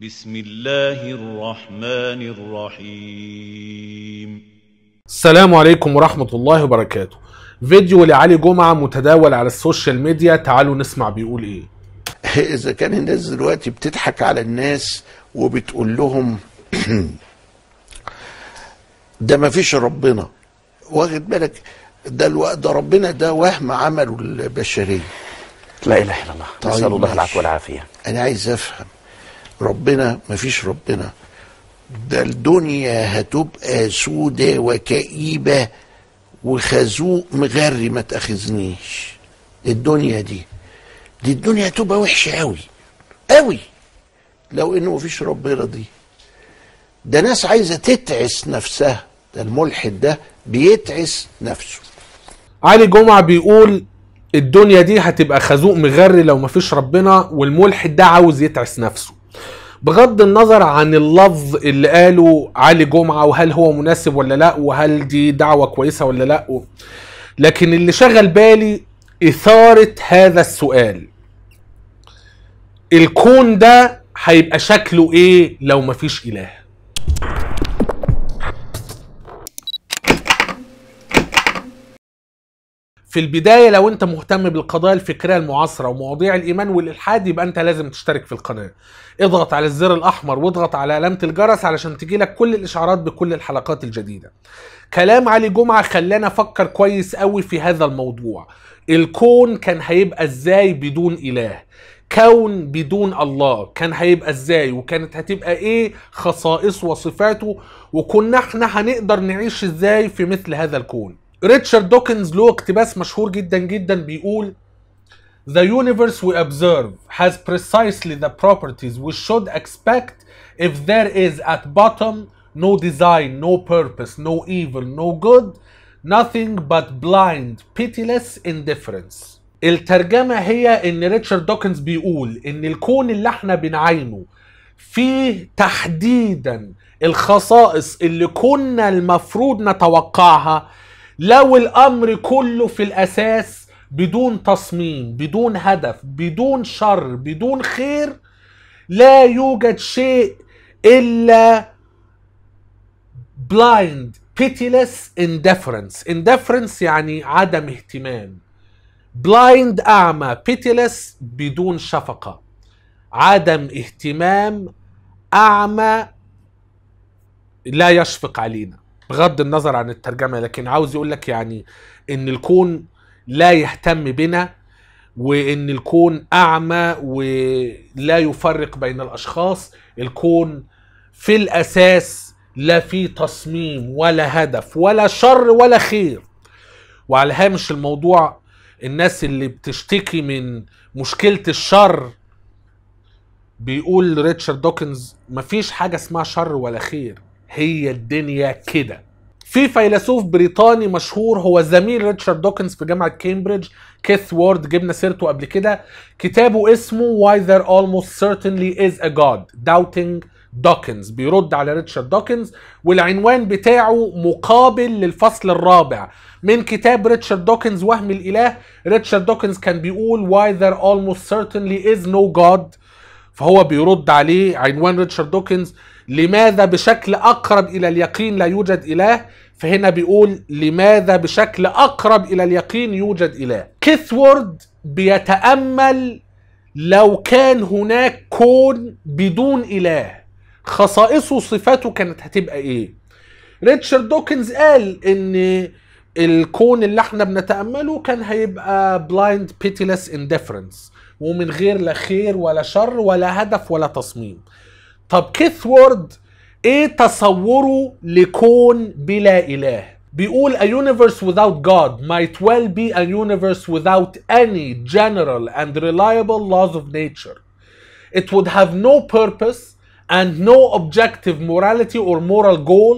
بسم الله الرحمن الرحيم السلام عليكم ورحمة الله وبركاته فيديو لعلي جمعة متداول على السوشيال ميديا تعالوا نسمع بيقول ايه اذا كان الناس دلوقتي بتضحك على الناس وبتقول لهم ده ما فيش ربنا واخد بالك ده ده ربنا ده وهم عمله البشريه لا اله الا الله نسال طيب، الله العفو والعافيه انا عايز افهم ربنا مفيش ربنا ده الدنيا هتبقى سودة وكئيبة وخازوق مغري ما تأخذنيش الدنيا دي دي الدنيا هتبقى وحشة قوي قوي لو انه مفيش رب دي ده ناس عايزة تتعس نفسها ده الملحد ده بيتعس نفسه علي جمعة بيقول الدنيا دي هتبقى خازوق مغري لو مفيش ربنا والملحد ده عاوز يتعس نفسه بغض النظر عن اللفظ اللي قاله علي جمعه وهل هو مناسب ولا لا وهل دي دعوه كويسه ولا لا لكن اللي شغل بالي اثاره هذا السؤال الكون ده هيبقى شكله ايه لو مفيش اله في البداية لو أنت مهتم بالقضايا الفكرية المعاصرة ومواضيع الإيمان والإلحاد يبقى أنت لازم تشترك في القناة اضغط على الزر الاحمر واضغط على علامه الجرس علشان تجي لك كل الاشعارات بكل الحلقات الجديده كلام علي جمعه خلانا افكر كويس قوي في هذا الموضوع الكون كان هيبقى ازاي بدون اله كون بدون الله كان هيبقى ازاي وكانت هتبقى ايه خصائصه وصفاته وكنا احنا هنقدر نعيش ازاي في مثل هذا الكون ريتشارد دوكنز له اقتباس مشهور جدا جدا بيقول The universe we observe has precisely the properties we should expect if there is at bottom no design, no purpose, no evil, no good, nothing but blind, pitiless indifference. الترجمة هي إن ريتشارد دوكنز بيقول إن الكون اللي احنا بنعينه فيه تحديدا الخصائص اللي كنا المفروض نتوقعها لو الأمر كله في الأساس بدون تصميم بدون هدف بدون شر بدون خير لا يوجد شيء الا blind pitiless indifference indifference يعني عدم اهتمام blind اعمى pitiless بدون شفقه عدم اهتمام اعمى لا يشفق علينا بغض النظر عن الترجمه لكن عاوز يقول لك يعني ان الكون لا يهتم بنا وان الكون اعمى ولا يفرق بين الاشخاص الكون في الاساس لا في تصميم ولا هدف ولا شر ولا خير وعلى هامش الموضوع الناس اللي بتشتكي من مشكله الشر بيقول ريتشارد دوكنز مفيش حاجه اسمها شر ولا خير هي الدنيا كده في فيلسوف بريطاني مشهور هو زميل ريتشارد دوكنز في جامعه كامبريدج كيث وورد جبنا سيرته قبل كده كتابه اسمه Why There Almost Certainly Is a God Doubting دوكنز بيرد على ريتشارد دوكنز والعنوان بتاعه مقابل للفصل الرابع من كتاب ريتشارد دوكنز وهم الاله ريتشارد دوكنز كان بيقول Why There Almost Certainly Is No God فهو بيرد عليه عنوان ريتشارد دوكنز لماذا بشكل أقرب إلى اليقين لا يوجد إله فهنا بيقول لماذا بشكل أقرب إلى اليقين يوجد إله كيثورد بيتأمل لو كان هناك كون بدون إله خصائصه وصفاته كانت هتبقى إيه ريتشارد دوكنز قال إن الكون اللي احنا بنتأمله كان هيبقى blind pitiless indifference ومن غير لا خير ولا شر ولا هدف ولا تصميم طب كيث وورد ايه تصوره لكون بلا اله بيقول a universe without God might well be a universe without any general and reliable laws of nature. It would have no purpose and no objective morality or moral goal.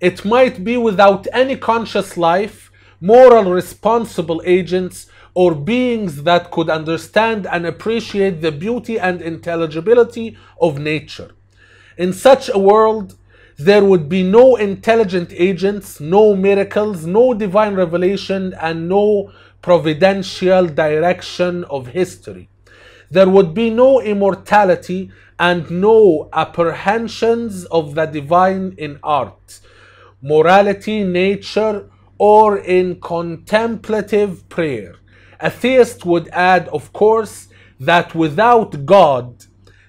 It might be without any conscious life, moral responsible agents, or beings that could understand and appreciate the beauty and intelligibility of nature. In such a world, there would be no intelligent agents, no miracles, no divine revelation, and no providential direction of history. There would be no immortality and no apprehensions of the divine in art, morality, nature, or in contemplative prayer. A theist would add, of course, that without God,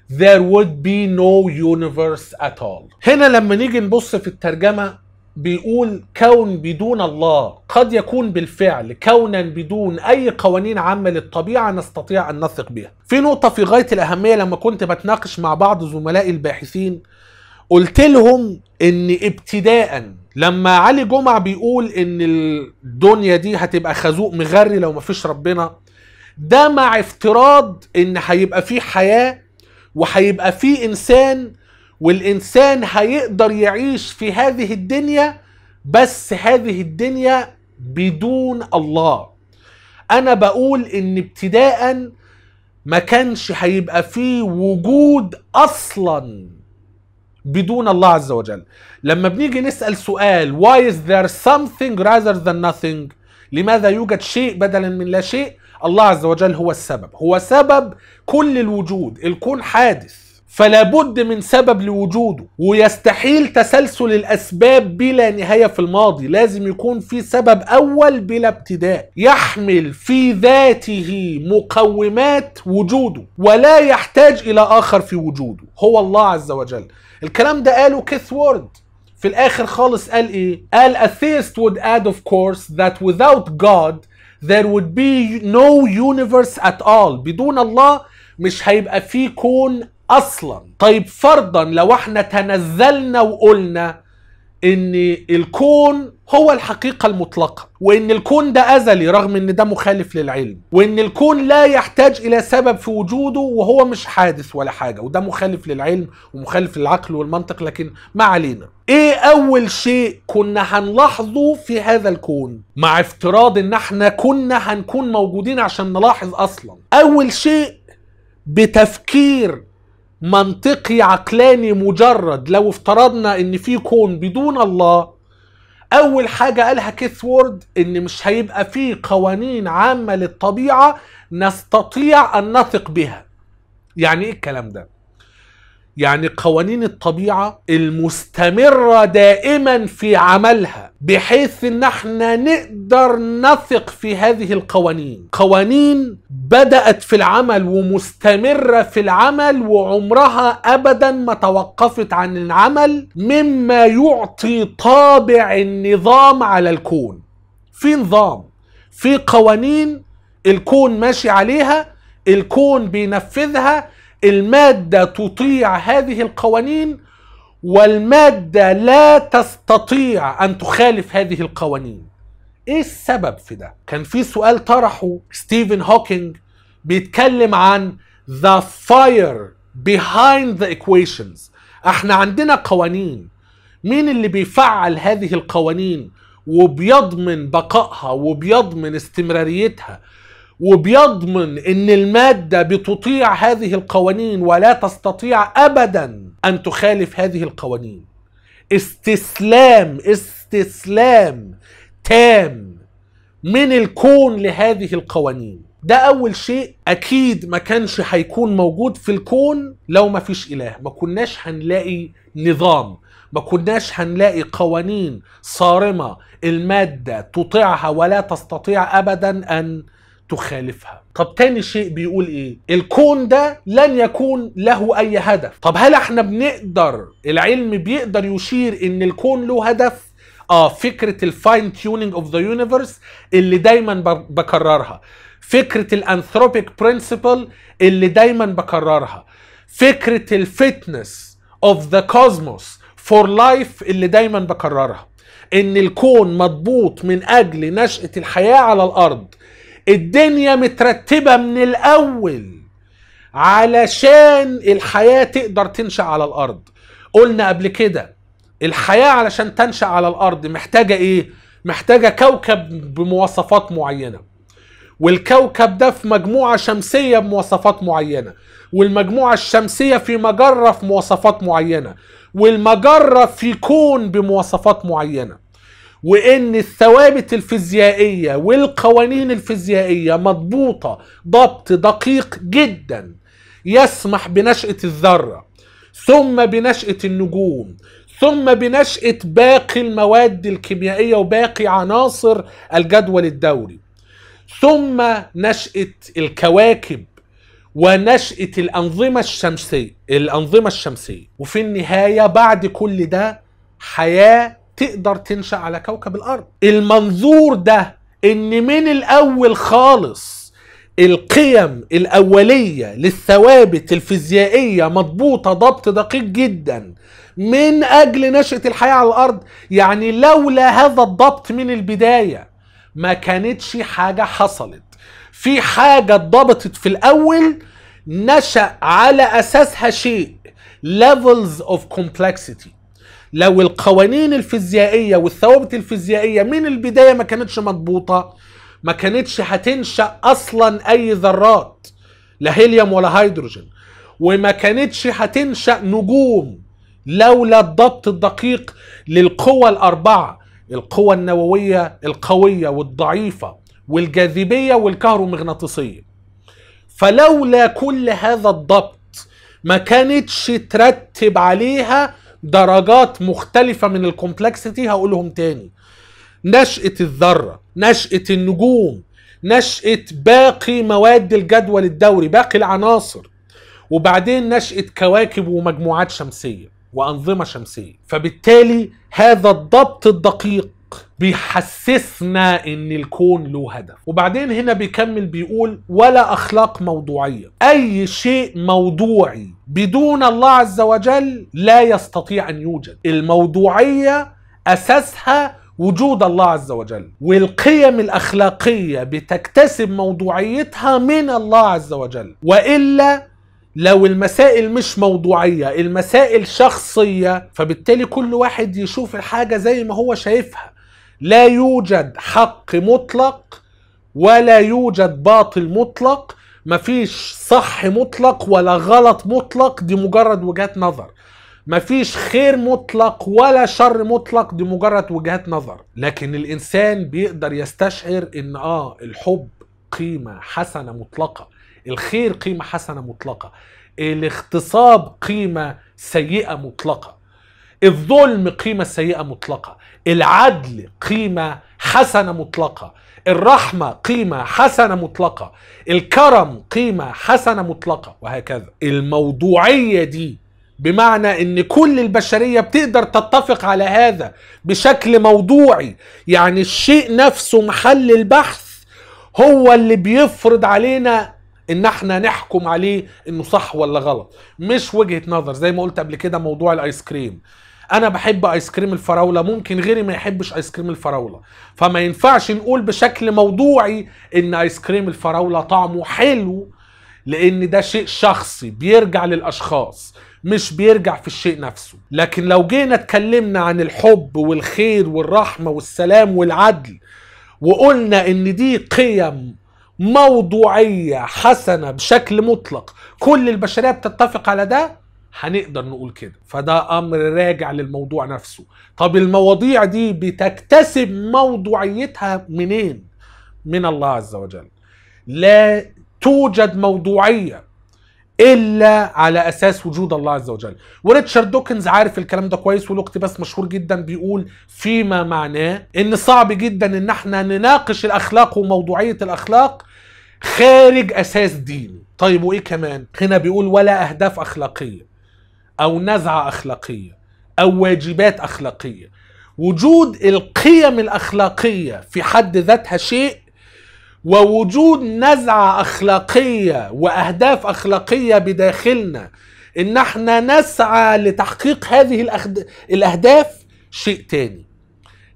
there would be no universe at all هنا لما نيجي نبص في الترجمة بيقول كون بدون الله قد يكون بالفعل كونا بدون اي قوانين عامه للطبيعه نستطيع ان نثق بها. في نقطه في غايه الاهميه لما كنت بتناقش مع بعض زملائي الباحثين قلت لهم ان ابتداء لما علي جمعه بيقول ان الدنيا دي هتبقى خازوق مغري لو مفيش ربنا ده مع افتراض ان هيبقى في حياه وهيبقى في انسان والانسان هيقدر يعيش في هذه الدنيا بس هذه الدنيا بدون الله انا بقول ان ابتداء ما كانش هيبقى فيه وجود اصلا بدون الله عز وجل لما بنيجي نسال سؤال why is there something rather than nothing لماذا يوجد شيء بدلا من لا شيء الله عز وجل هو السبب هو سبب كل الوجود الكون حادث فلا بد من سبب لوجوده ويستحيل تسلسل الاسباب بلا نهايه في الماضي لازم يكون في سبب اول بلا ابتداء يحمل في ذاته مقومات وجوده ولا يحتاج الى اخر في وجوده هو الله عز وجل الكلام ده قاله كيث وورد في الاخر خالص قال ايه قال اثيست would add of course that without God there would be no universe at all بدون الله مش هيبقى فيه كون اصلا طيب فرضا لو احنا تنزلنا وقلنا ان الكون هو الحقيقة المطلقة وان الكون ده ازلي رغم ان ده مخالف للعلم وان الكون لا يحتاج الى سبب في وجوده وهو مش حادث ولا حاجة وده مخالف للعلم ومخالف للعقل والمنطق لكن ما علينا ايه اول شيء كنا هنلاحظه في هذا الكون مع افتراض ان احنا كنا هنكون موجودين عشان نلاحظ اصلا اول شيء بتفكير منطقي عقلاني مجرد لو افترضنا ان في كون بدون الله اول حاجه قالها كيث وورد ان مش هيبقى في قوانين عامه للطبيعه نستطيع ان نثق بها يعني ايه الكلام ده يعني قوانين الطبيعة المستمرة دائما في عملها بحيث ان احنا نقدر نثق في هذه القوانين قوانين بدأت في العمل ومستمرة في العمل وعمرها ابدا ما توقفت عن العمل مما يعطي طابع النظام على الكون في نظام في قوانين الكون ماشي عليها الكون بينفذها المادة تطيع هذه القوانين والمادة لا تستطيع أن تخالف هذه القوانين إيه السبب في ده؟ كان في سؤال طرحه ستيفن هوكينج بيتكلم عن the fire behind the equations احنا عندنا قوانين مين اللي بيفعل هذه القوانين وبيضمن بقائها وبيضمن استمراريتها وبيضمن ان الماده بتطيع هذه القوانين ولا تستطيع ابدا ان تخالف هذه القوانين استسلام استسلام تام من الكون لهذه القوانين ده اول شيء اكيد ما كانش هيكون موجود في الكون لو ما فيش اله ما كناش هنلاقي نظام ما كناش هنلاقي قوانين صارمة المادة تطيعها ولا تستطيع أبدا أن تخالفها طب تاني شيء بيقول ايه الكون ده لن يكون له اي هدف طب هل احنا بنقدر العلم بيقدر يشير ان الكون له هدف اه فكره الفاين تيونينج اوف ذا يونيفرس اللي دايما بكررها فكره الانثروبيك برنسبل اللي دايما بكررها فكره الفتنس اوف ذا كوزموس فور لايف اللي دايما بكررها ان الكون مضبوط من اجل نشاه الحياه على الارض الدنيا مترتبة من الأول علشان الحياة تقدر تنشأ على الأرض قلنا قبل كده الحياة علشان تنشأ على الأرض محتاجة إيه؟ محتاجة كوكب بمواصفات معينة والكوكب ده في مجموعة شمسية بمواصفات معينة والمجموعة الشمسية في مجرة في مواصفات معينة والمجرة في كون بمواصفات معينة وان الثوابت الفيزيائيه والقوانين الفيزيائيه مضبوطه ضبط دقيق جدا يسمح بنشاه الذره ثم بنشاه النجوم ثم بنشاه باقي المواد الكيميائيه وباقي عناصر الجدول الدوري ثم نشاه الكواكب ونشأة الأنظمة الشمسية الأنظمة الشمسية وفي النهاية بعد كل ده حياة تقدر تنشأ على كوكب الأرض المنظور ده إن من الأول خالص القيم الأولية للثوابت الفيزيائية مضبوطة ضبط دقيق جدا من أجل نشأة الحياة على الأرض يعني لولا هذا الضبط من البداية ما كانتش حاجة حصلت في حاجة ضبطت في الأول نشأ على أساسها شيء levels of complexity لو القوانين الفيزيائيه والثوابت الفيزيائيه من البدايه ما كانتش مضبوطه ما كانتش هتنشا اصلا اي ذرات لا هيليوم ولا هيدروجين وما كانتش هتنشا نجوم لولا الضبط الدقيق للقوى الاربعه القوى النوويه القويه والضعيفه والجاذبيه والكهرومغناطيسيه فلولا كل هذا الضبط ما كانتش ترتب عليها درجات مختلفة من الكومبلكسيتي هقولهم تاني نشأة الذرة نشأة النجوم نشأة باقي مواد الجدول الدوري باقي العناصر وبعدين نشأة كواكب ومجموعات شمسية وأنظمة شمسية فبالتالي هذا الضبط الدقيق بيحسسنا ان الكون له هدف وبعدين هنا بيكمل بيقول ولا اخلاق موضوعيه اي شيء موضوعي بدون الله عز وجل لا يستطيع ان يوجد الموضوعيه اساسها وجود الله عز وجل والقيم الاخلاقيه بتكتسب موضوعيتها من الله عز وجل والا لو المسائل مش موضوعية المسائل شخصية فبالتالي كل واحد يشوف الحاجة زي ما هو شايفها لا يوجد حق مطلق ولا يوجد باطل مطلق مفيش صح مطلق ولا غلط مطلق دي مجرد وجهات نظر مفيش خير مطلق ولا شر مطلق دي مجرد وجهات نظر لكن الانسان بيقدر يستشعر ان اه الحب قيمه حسنه مطلقه الخير قيمه حسنه مطلقه الاغتصاب قيمه سيئه مطلقه الظلم قيمه سيئه مطلقه العدل قيمة حسنة مطلقة الرحمة قيمة حسنة مطلقة الكرم قيمة حسنة مطلقة وهكذا الموضوعية دي بمعنى ان كل البشريه بتقدر تتفق على هذا بشكل موضوعي يعني الشيء نفسه محل البحث هو اللي بيفرض علينا ان احنا نحكم عليه انه صح ولا غلط مش وجهه نظر زي ما قلت قبل كده موضوع الايس كريم انا بحب ايس كريم الفراوله ممكن غيري ما يحبش ايس كريم الفراوله فما ينفعش نقول بشكل موضوعي ان ايس كريم الفراوله طعمه حلو لان ده شيء شخصي بيرجع للاشخاص مش بيرجع في الشيء نفسه لكن لو جينا اتكلمنا عن الحب والخير والرحمه والسلام والعدل وقلنا ان دي قيم موضوعيه حسنه بشكل مطلق كل البشريه بتتفق على ده هنقدر نقول كده فده امر راجع للموضوع نفسه طب المواضيع دي بتكتسب موضوعيتها منين من الله عز وجل لا توجد موضوعيه الا على اساس وجود الله عز وجل وريتشارد دوكنز عارف الكلام ده كويس وله اقتباس مشهور جدا بيقول فيما معناه ان صعب جدا ان احنا نناقش الاخلاق وموضوعيه الاخلاق خارج اساس ديني طيب وايه كمان هنا بيقول ولا اهداف اخلاقيه او نزعه اخلاقيه او واجبات اخلاقيه وجود القيم الاخلاقيه في حد ذاتها شيء ووجود نزعه اخلاقيه واهداف اخلاقيه بداخلنا ان احنا نسعى لتحقيق هذه الأخد... الاهداف شيء تاني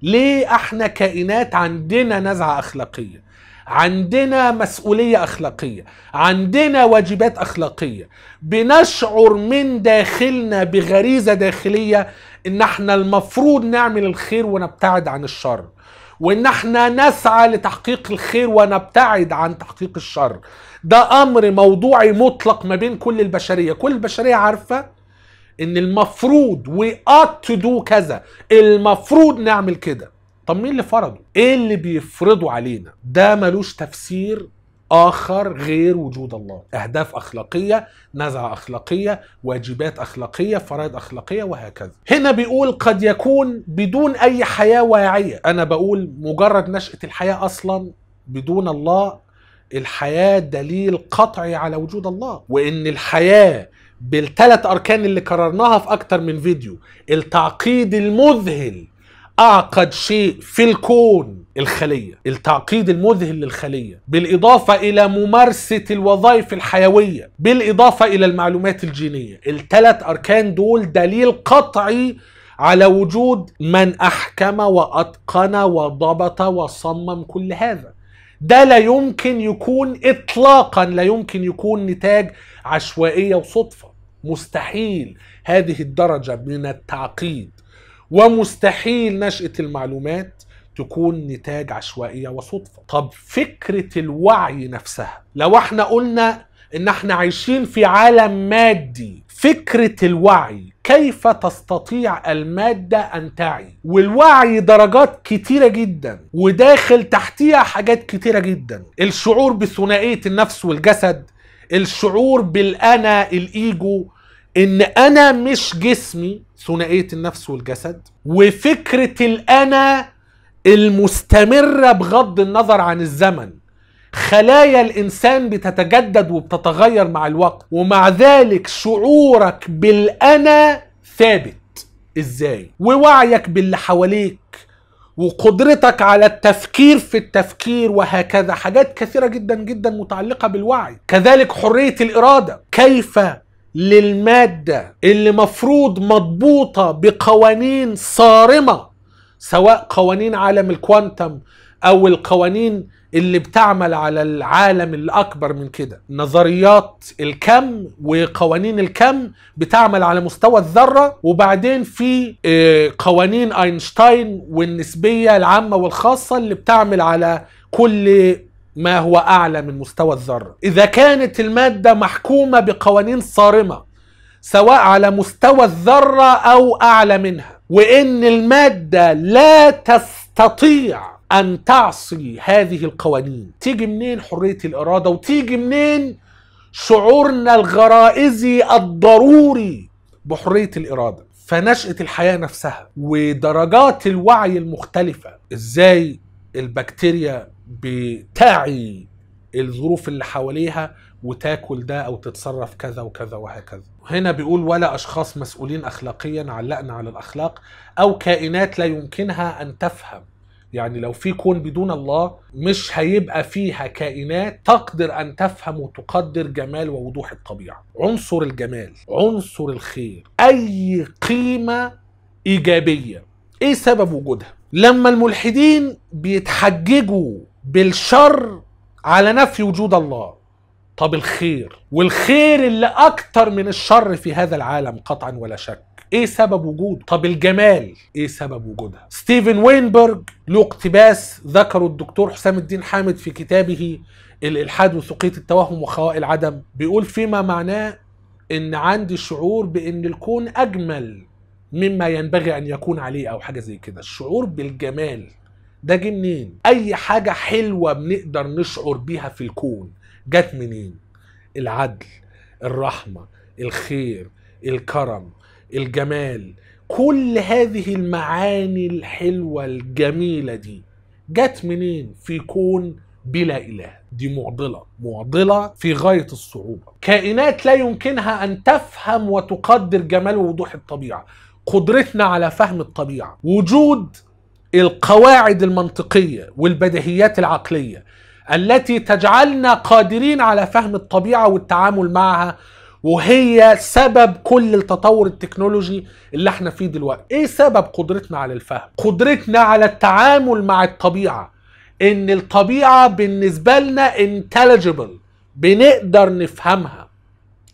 ليه احنا كائنات عندنا نزعه اخلاقيه عندنا مسؤولية أخلاقية عندنا واجبات أخلاقية بنشعر من داخلنا بغريزة داخلية إن احنا المفروض نعمل الخير ونبتعد عن الشر وإن احنا نسعى لتحقيق الخير ونبتعد عن تحقيق الشر ده أمر موضوعي مطلق ما بين كل البشرية كل البشرية عارفة ان المفروض وي ought to do كذا المفروض نعمل كده طب مين اللي فرضه ايه اللي بيفرضه علينا ده ملوش تفسير آخر غير وجود الله أهداف أخلاقية نزعة أخلاقية واجبات أخلاقية فرائض أخلاقية وهكذا هنا بيقول قد يكون بدون أي حياة واعية أنا بقول مجرد نشأة الحياة أصلا بدون الله الحياة دليل قطعي على وجود الله وإن الحياة بالثلاث أركان اللي كررناها في أكتر من فيديو التعقيد المذهل اعقد شيء في الكون الخليه التعقيد المذهل للخليه بالاضافه الى ممارسه الوظائف الحيويه بالاضافه الى المعلومات الجينيه الثلاث اركان دول دليل قطعي على وجود من احكم واتقن وضبط وصمم كل هذا ده لا يمكن يكون اطلاقا لا يمكن يكون نتاج عشوائيه وصدفه مستحيل هذه الدرجه من التعقيد ومستحيل نشأة المعلومات تكون نتاج عشوائية وصدفة طب فكرة الوعي نفسها لو احنا قلنا ان احنا عايشين في عالم مادي فكرة الوعي كيف تستطيع المادة أن تعي والوعي درجات كتيرة جدا وداخل تحتيها حاجات كتيرة جدا الشعور بثنائية النفس والجسد الشعور بالأنا الإيجو ان انا مش جسمي ثنائيه النفس والجسد وفكره الانا المستمره بغض النظر عن الزمن خلايا الانسان بتتجدد وبتتغير مع الوقت ومع ذلك شعورك بالانا ثابت ازاي ووعيك باللي حواليك وقدرتك على التفكير في التفكير وهكذا حاجات كثيره جدا جدا متعلقه بالوعي كذلك حريه الاراده كيف للمادة اللي مفروض مضبوطة بقوانين صارمة سواء قوانين عالم الكوانتم أو القوانين اللي بتعمل على العالم الأكبر من كده نظريات الكم وقوانين الكم بتعمل على مستوى الذرة وبعدين في آه، قوانين أينشتاين والنسبية العامة والخاصة اللي بتعمل على كل ما هو اعلى من مستوى الذره اذا كانت الماده محكومه بقوانين صارمه سواء على مستوى الذره او اعلى منها وان الماده لا تستطيع ان تعصي هذه القوانين تيجي منين حريه الاراده وتيجي منين شعورنا الغرائزي الضروري بحريه الاراده فنشاه الحياه نفسها ودرجات الوعي المختلفه ازاي البكتيريا بتعي الظروف اللي حواليها وتاكل ده او تتصرف كذا وكذا وهكذا هنا بيقول ولا اشخاص مسؤولين اخلاقيا علقنا على الاخلاق او كائنات لا يمكنها ان تفهم يعني لو في كون بدون الله مش هيبقى فيها كائنات تقدر ان تفهم وتقدر جمال ووضوح الطبيعه عنصر الجمال عنصر الخير اي قيمه ايجابيه ايه سبب وجودها لما الملحدين بيتحججوا بالشر على نفي وجود الله طب الخير والخير اللي اكتر من الشر في هذا العالم قطعا ولا شك ايه سبب وجوده طب الجمال ايه سبب وجودها ستيفن وينبرج له اقتباس ذكره الدكتور حسام الدين حامد في كتابه الالحاد وثقيه التوهم وخواء العدم بيقول فيما معناه ان عندي شعور بان الكون اجمل مما ينبغي ان يكون عليه او حاجه زي كده الشعور بالجمال ده جه منين اي حاجه حلوه بنقدر نشعر بيها في الكون جت منين العدل الرحمه الخير الكرم الجمال كل هذه المعاني الحلوه الجميله دي جت منين في كون بلا اله دي معضله معضله في غايه الصعوبه كائنات لا يمكنها ان تفهم وتقدر جمال ووضوح الطبيعه قدرتنا على فهم الطبيعه وجود القواعد المنطقية والبديهيات العقلية التي تجعلنا قادرين على فهم الطبيعة والتعامل معها وهي سبب كل التطور التكنولوجي اللي احنا فيه دلوقتي ايه سبب قدرتنا على الفهم قدرتنا على التعامل مع الطبيعة ان الطبيعة بالنسبة لنا intelligible بنقدر نفهمها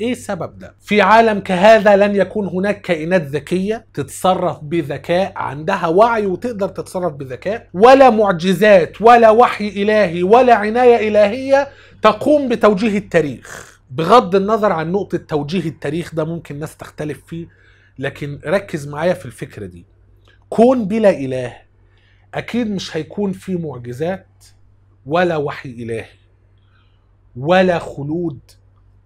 ايه السبب ده في عالم كهذا لن يكون هناك كائنات ذكيه تتصرف بذكاء عندها وعي وتقدر تتصرف بذكاء ولا معجزات ولا وحي الهي ولا عنايه الهيه تقوم بتوجيه التاريخ بغض النظر عن نقطه توجيه التاريخ ده ممكن ناس تختلف فيه لكن ركز معايا في الفكره دي كون بلا اله اكيد مش هيكون في معجزات ولا وحي الهي ولا خلود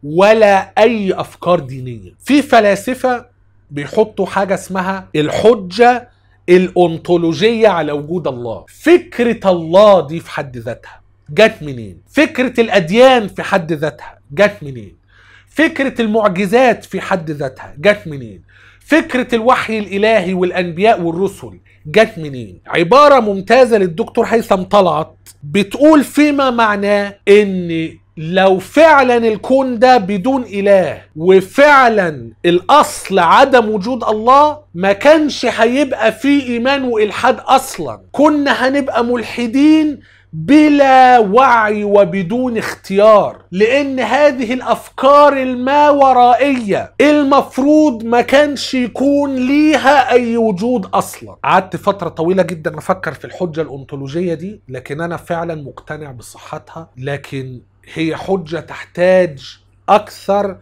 ولا اي افكار دينيه في فلاسفه بيحطوا حاجه اسمها الحجه الأنطولوجية على وجود الله فكرة الله دي في حد ذاتها جت منين فكرة الأديان في حد ذاتها جت منين فكرة المعجزات في حد ذاتها جت منين فكرة الوحي الإلهي والأنبياء والرسل جت منين عبارة ممتازة للدكتور هيثم طلعت بتقول فيما معناه ان لو فعلا الكون ده بدون اله وفعلا الاصل عدم وجود الله ما كانش هيبقى فيه ايمان والحاد اصلا كنا هنبقى ملحدين بلا وعي وبدون اختيار لان هذه الافكار الماورائيه المفروض ما كانش يكون ليها اي وجود اصلا قعدت فتره طويله جدا افكر في الحجه الانطولوجيه دي لكن انا فعلا مقتنع بصحتها لكن هي حجه تحتاج اكثر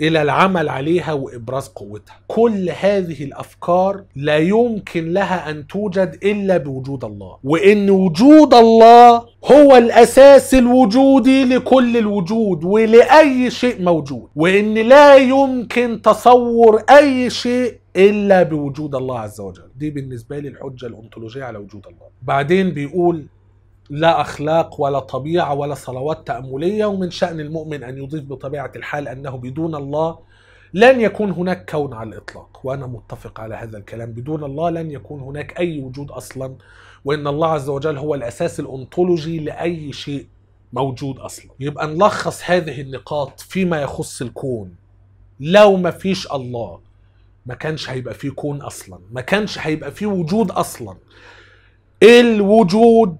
الى العمل عليها وابراز قوتها كل هذه الافكار لا يمكن لها ان توجد الا بوجود الله وان وجود الله هو الاساس الوجودي لكل الوجود ولاي شيء موجود وان لا يمكن تصور اي شيء الا بوجود الله عز وجل دي بالنسبه لي الحجه الانطولوجيه على وجود الله بعدين بيقول لا أخلاق ولا طبيعة ولا صلوات تأملية ومن شأن المؤمن أن يضيف بطبيعة الحال أنه بدون الله لن يكون هناك كون على الإطلاق وأنا متفق على هذا الكلام بدون الله لن يكون هناك أي وجود أصلا وإن الله عز وجل هو الأساس الأنطولوجي لأي شيء موجود أصلا يبقى نلخص هذه النقاط فيما يخص الكون لو ما فيش الله ما كانش هيبقى فيه كون أصلا ما كانش هيبقى فيه وجود أصلا الوجود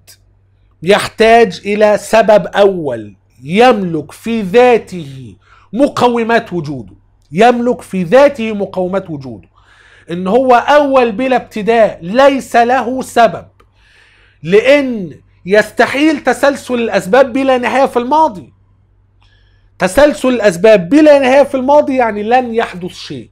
يحتاج الى سبب اول يملك في ذاته مقومات وجوده يملك في ذاته مقومات وجوده ان هو اول بلا ابتداء ليس له سبب لان يستحيل تسلسل الاسباب بلا نهايه في الماضي تسلسل الاسباب بلا نهايه في الماضي يعني لن يحدث شيء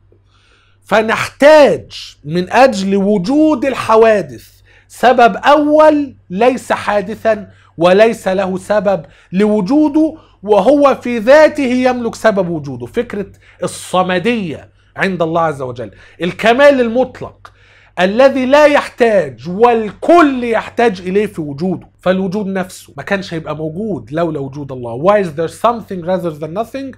فنحتاج من اجل وجود الحوادث سبب أول ليس حادثا وليس له سبب لوجوده وهو في ذاته يملك سبب وجوده فكرة الصمدية عند الله عز وجل الكمال المطلق الذي لا يحتاج والكل يحتاج إليه في وجوده فالوجود نفسه ما كانش هيبقى موجود لولا وجود الله Why is there something rather than nothing?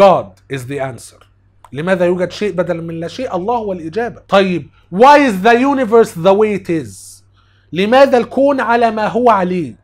God is the answer لماذا يوجد شيء بدلا من لا شيء؟ الله هو الإجابة طيب Why is the universe the way it is? لماذا الكون على ما هو عليه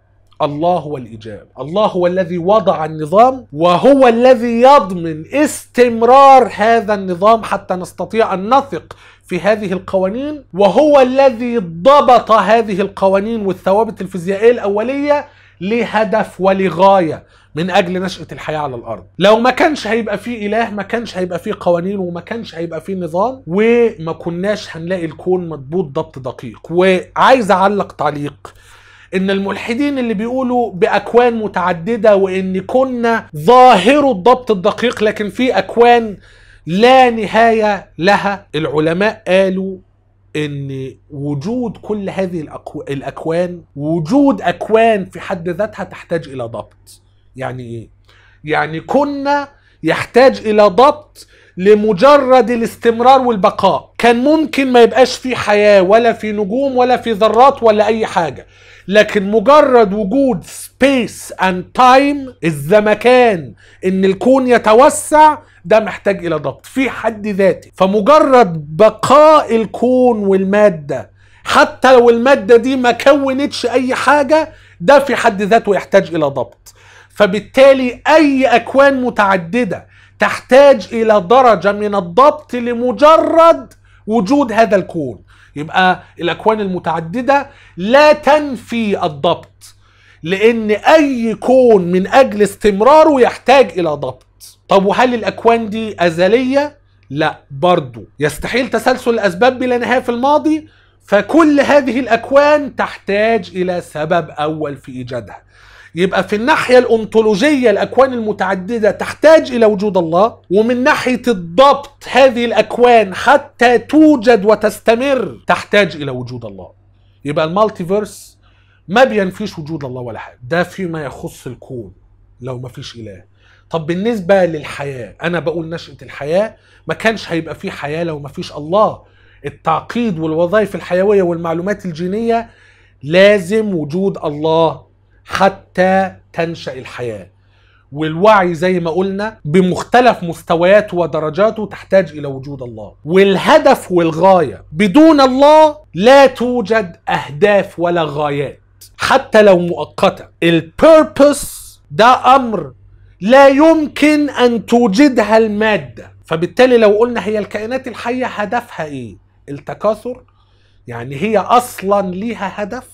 الله هو الإجابة الله هو الذي وضع النظام وهو الذي يضمن استمرار هذا النظام حتى نستطيع أن نثق في هذه القوانين وهو الذي ضبط هذه القوانين والثوابت الفيزيائية الأولية لهدف ولغايه من اجل نشاه الحياه على الارض لو ما كانش هيبقى فيه اله ما كانش هيبقى فيه قوانين وما كانش هيبقى فيه نظام وما كناش هنلاقي الكون مضبوط ضبط دقيق وعايز اعلق تعليق ان الملحدين اللي بيقولوا باكوان متعدده وان كنا ظاهر الضبط الدقيق لكن في اكوان لا نهايه لها العلماء قالوا ان وجود كل هذه الأكو... الاكوان وجود اكوان في حد ذاتها تحتاج الى ضبط يعني ايه يعني كنا يحتاج الى ضبط لمجرد الاستمرار والبقاء كان ممكن ما يبقاش في حياة ولا في نجوم ولا في ذرات ولا اي حاجة لكن مجرد وجود سبيس اند تايم الزمكان ان الكون يتوسع ده محتاج الى ضبط في حد ذاتي فمجرد بقاء الكون والماده حتى لو الماده دي ما كونتش اي حاجه ده في حد ذاته يحتاج الى ضبط فبالتالي اي اكوان متعدده تحتاج الى درجه من الضبط لمجرد وجود هذا الكون يبقى الاكوان المتعدده لا تنفي الضبط لان اي كون من اجل استمراره يحتاج الى ضبط طب وهل الاكوان دي ازليه لا برضو يستحيل تسلسل الاسباب بلا نهايه في الماضي فكل هذه الاكوان تحتاج الى سبب اول في ايجادها يبقى في الناحية الأنطولوجية الأكوان المتعددة تحتاج إلى وجود الله ومن ناحية الضبط هذه الأكوان حتى توجد وتستمر تحتاج إلى وجود الله يبقى المالتيفيرس ما بينفيش وجود الله ولا حاجة ده فيما يخص الكون لو ما فيش إله طب بالنسبه للحياه انا بقول نشاه الحياه ما كانش هيبقى فيه حياه لو ما فيش الله التعقيد والوظائف الحيويه والمعلومات الجينيه لازم وجود الله حتى تنشا الحياه والوعي زي ما قلنا بمختلف مستوياته ودرجاته تحتاج الى وجود الله والهدف والغايه بدون الله لا توجد اهداف ولا غايات حتى لو مؤقته البيربس ده امر لا يمكن أن توجدها المادة فبالتالي لو قلنا هي الكائنات الحية هدفها إيه؟ التكاثر يعني هي أصلا ليها هدف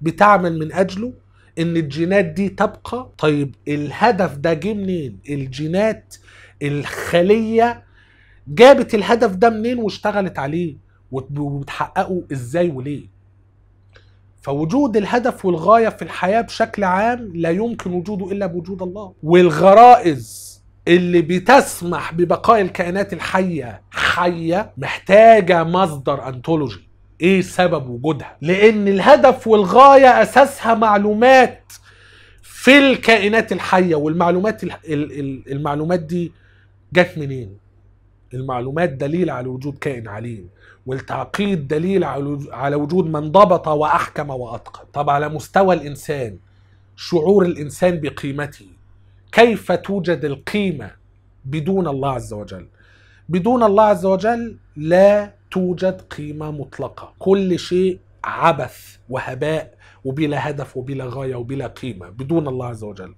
بتعمل من أجله إن الجينات دي تبقى طيب الهدف ده جه منين؟ الجينات الخلية جابت الهدف ده منين واشتغلت عليه وبتحققه إزاي وليه؟ فوجود الهدف والغاية في الحياة بشكل عام لا يمكن وجوده إلا بوجود الله والغرائز اللي بتسمح ببقاء الكائنات الحية حية محتاجة مصدر أنتولوجي إيه سبب وجودها؟ لأن الهدف والغاية أساسها معلومات في الكائنات الحية والمعلومات المعلومات دي جت منين؟ المعلومات دليل على وجود كائن عليم والتعقيد دليل على وجود من ضبط واحكم واتقن طب على مستوى الانسان شعور الانسان بقيمته كيف توجد القيمه بدون الله عز وجل بدون الله عز وجل لا توجد قيمه مطلقه كل شيء عبث وهباء وبلا هدف وبلا غايه وبلا قيمه بدون الله عز وجل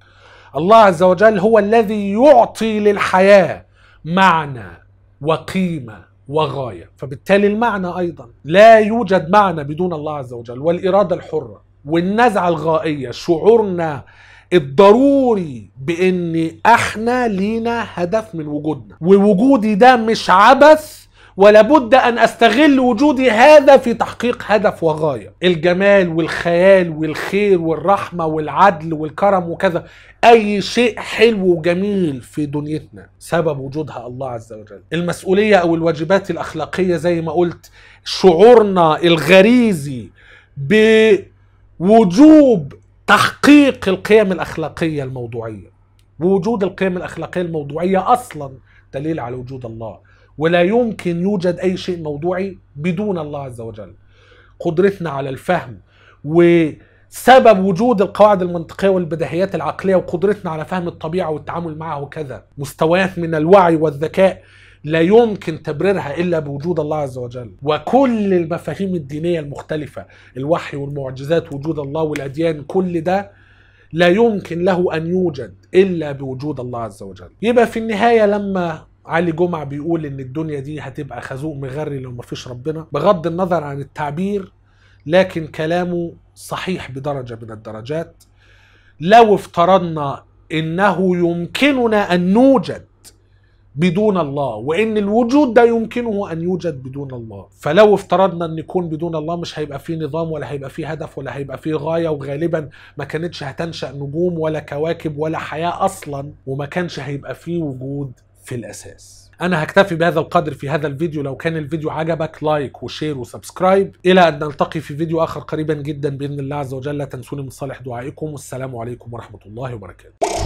الله عز وجل هو الذي يعطي للحياه معنى وقيمه وغايه فبالتالي المعنى ايضا لا يوجد معنى بدون الله عز وجل والاراده الحره والنزعه الغائيه شعورنا الضروري بان احنا لينا هدف من وجودنا ووجودي ده مش عبث ولابد أن أستغل وجودي هذا في تحقيق هدف وغاية الجمال والخيال والخير والرحمة والعدل والكرم وكذا أي شيء حلو وجميل في دنيتنا سبب وجودها الله عز وجل المسؤولية أو الواجبات الأخلاقية زي ما قلت شعورنا الغريزي بوجوب تحقيق القيم الأخلاقية الموضوعية ووجود القيم الأخلاقية الموضوعية أصلا دليل على وجود الله ولا يمكن يوجد أي شيء موضوعي بدون الله عز وجل قدرتنا على الفهم وسبب وجود القواعد المنطقية والبديهيات العقلية وقدرتنا على فهم الطبيعة والتعامل معها وكذا مستويات من الوعي والذكاء لا يمكن تبريرها الا بوجود الله عز وجل وكل المفاهيم الدينيه المختلفه الوحي والمعجزات وجود الله والاديان كل ده لا يمكن له ان يوجد الا بوجود الله عز وجل يبقى في النهايه لما علي جمعة بيقول ان الدنيا دي هتبقى خازوق مغري لو مفيش ربنا بغض النظر عن التعبير لكن كلامه صحيح بدرجة من الدرجات لو افترضنا انه يمكننا ان نوجد بدون الله وان الوجود ده يمكنه ان يوجد بدون الله فلو افترضنا ان يكون بدون الله مش هيبقى فيه نظام ولا هيبقى فيه هدف ولا هيبقى فيه غايه وغالبا ما كانتش هتنشا نجوم ولا كواكب ولا حياه اصلا وما كانش هيبقى فيه وجود في الاساس انا هكتفي بهذا القدر في هذا الفيديو لو كان الفيديو عجبك لايك وشير وسبسكرايب الى ان نلتقي في فيديو اخر قريبا جدا باذن الله عز وجل لا تنسوني من صالح دعائكم والسلام عليكم ورحمه الله وبركاته